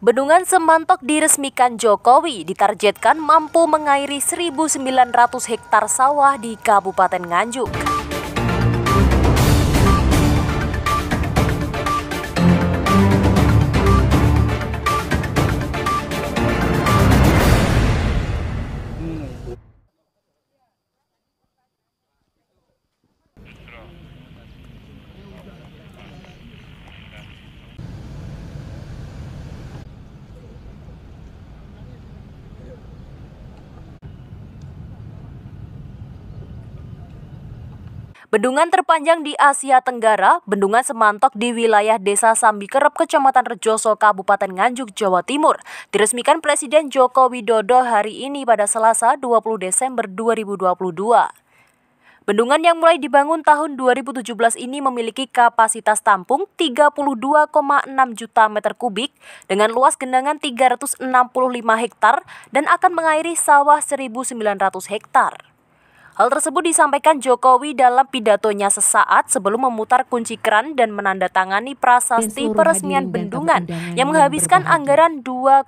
Bendungan Semantok diresmikan Jokowi ditargetkan mampu mengairi 1.900 hektar sawah di Kabupaten Nganjuk. Bendungan terpanjang di Asia Tenggara, Bendungan Semantok di wilayah Desa Sambi Sambikerep, Kecamatan Rejoso, Kabupaten Nganjuk, Jawa Timur, diresmikan Presiden Joko Widodo hari ini pada Selasa 20 Desember 2022. Bendungan yang mulai dibangun tahun 2017 ini memiliki kapasitas tampung 32,6 juta meter kubik dengan luas genangan 365 hektar dan akan mengairi sawah 1.900 hektar. Hal tersebut disampaikan Jokowi dalam pidatonya sesaat sebelum memutar kunci keran dan menandatangani prasasti peresmian bendungan yang menghabiskan anggaran 2,5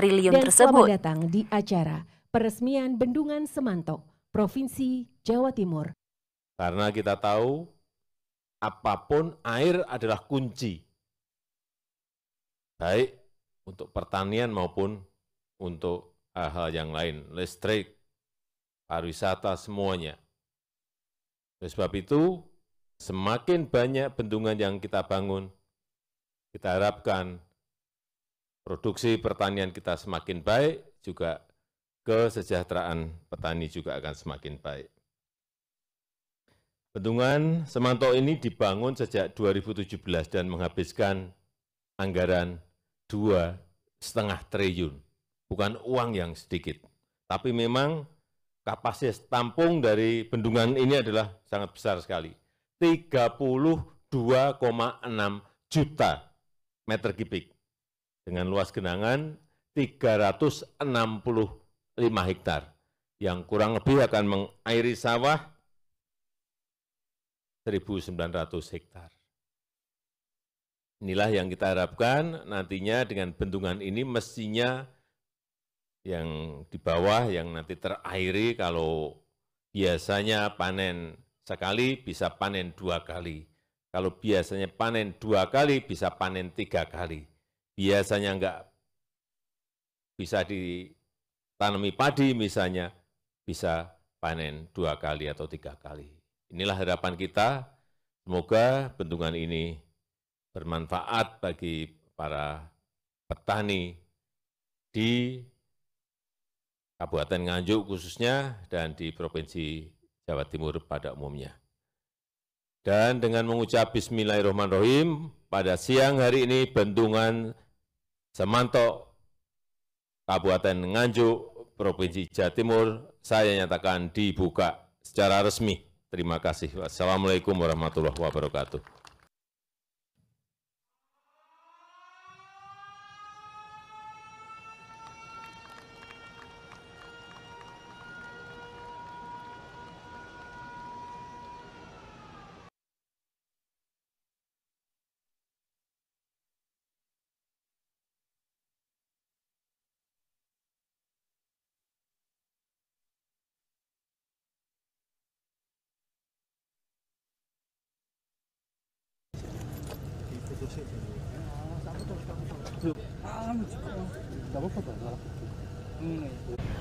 triliun tersebut. datang di acara peresmian bendungan Semantok, Provinsi Jawa Timur. Karena kita tahu apapun air adalah kunci. Baik untuk pertanian maupun untuk hal-hal yang lain, listrik, pariwisata, semuanya. Oleh sebab itu, semakin banyak bendungan yang kita bangun, kita harapkan produksi pertanian kita semakin baik, juga kesejahteraan petani juga akan semakin baik. Bendungan Semanto ini dibangun sejak 2017 dan menghabiskan anggaran setengah triliun. Bukan uang yang sedikit, tapi memang kapasitas tampung dari bendungan ini adalah sangat besar sekali, 32,6 juta meter kubik dengan luas genangan 365 hektar yang kurang lebih akan mengairi sawah 1.900 hektar. Inilah yang kita harapkan nantinya dengan bendungan ini mestinya yang di bawah yang nanti terairi kalau biasanya panen sekali bisa panen dua kali. Kalau biasanya panen dua kali bisa panen tiga kali. Biasanya enggak bisa ditanami padi misalnya bisa panen dua kali atau tiga kali. Inilah harapan kita. Semoga bendungan ini bermanfaat bagi para petani di Kabupaten Nganjuk khususnya dan di Provinsi Jawa Timur pada umumnya. Dan dengan mengucap Bismillahirrahmanirrahim, pada siang hari ini bendungan Semantok, Kabupaten Nganjuk, Provinsi Jawa Timur, saya nyatakan dibuka secara resmi. Terima kasih. Wassalamualaikum warahmatullahi wabarakatuh.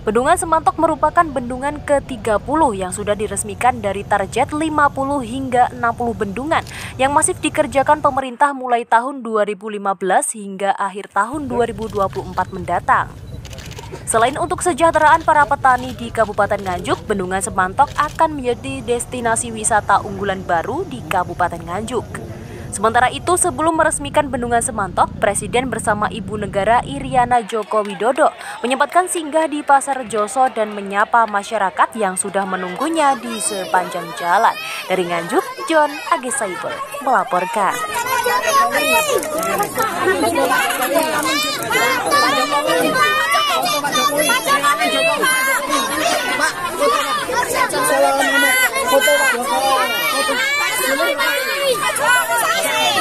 Bendungan Semantok merupakan bendungan ke-30 yang sudah diresmikan dari target 50 hingga 60 bendungan yang masih dikerjakan pemerintah mulai tahun 2015 hingga akhir tahun 2024 mendatang. Selain untuk kesejahteraan para petani di Kabupaten Nganjuk, Bendungan Semantok akan menjadi destinasi wisata unggulan baru di Kabupaten Nganjuk. Sementara itu, sebelum meresmikan Bendungan Semantok, Presiden bersama Ibu Negara Iriana Joko Widodo menyempatkan singgah di Pasar Joso dan menyapa masyarakat yang sudah menunggunya di sepanjang jalan. Dari Nganjuk, John Agis Saibul melaporkan.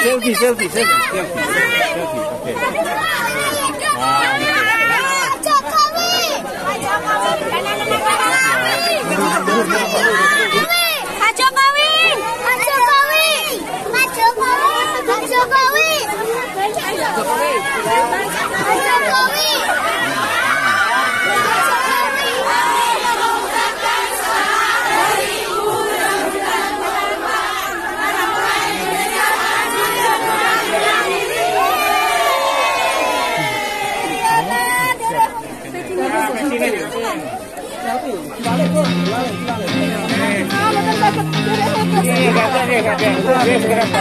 selfie, selfie, selfie, selfie, selfie, selfie. Okay. Thank you. Gracias.